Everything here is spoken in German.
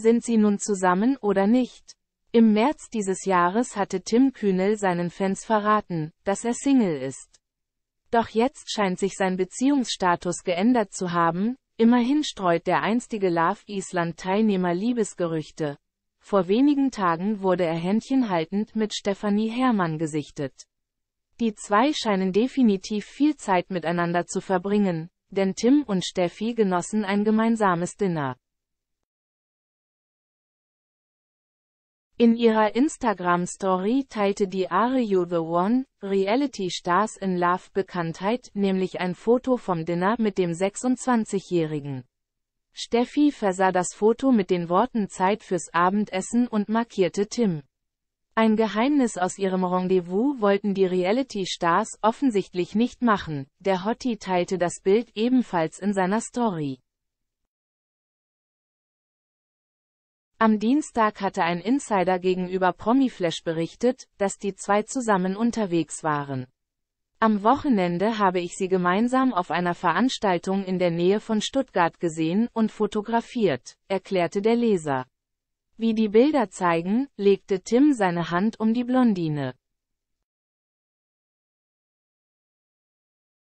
Sind sie nun zusammen oder nicht? Im März dieses Jahres hatte Tim Kühnel seinen Fans verraten, dass er Single ist. Doch jetzt scheint sich sein Beziehungsstatus geändert zu haben, immerhin streut der einstige Love Island-Teilnehmer Liebesgerüchte. Vor wenigen Tagen wurde er händchenhaltend mit Stefanie Herrmann gesichtet. Die zwei scheinen definitiv viel Zeit miteinander zu verbringen, denn Tim und Steffi genossen ein gemeinsames Dinner. In ihrer Instagram-Story teilte die Are You The One, Reality Stars in Love Bekanntheit, nämlich ein Foto vom Dinner mit dem 26-Jährigen. Steffi versah das Foto mit den Worten Zeit fürs Abendessen und markierte Tim. Ein Geheimnis aus ihrem Rendezvous wollten die Reality-Stars offensichtlich nicht machen, der Hottie teilte das Bild ebenfalls in seiner Story. Am Dienstag hatte ein Insider gegenüber Promiflash berichtet, dass die zwei zusammen unterwegs waren. Am Wochenende habe ich sie gemeinsam auf einer Veranstaltung in der Nähe von Stuttgart gesehen und fotografiert, erklärte der Leser. Wie die Bilder zeigen, legte Tim seine Hand um die Blondine.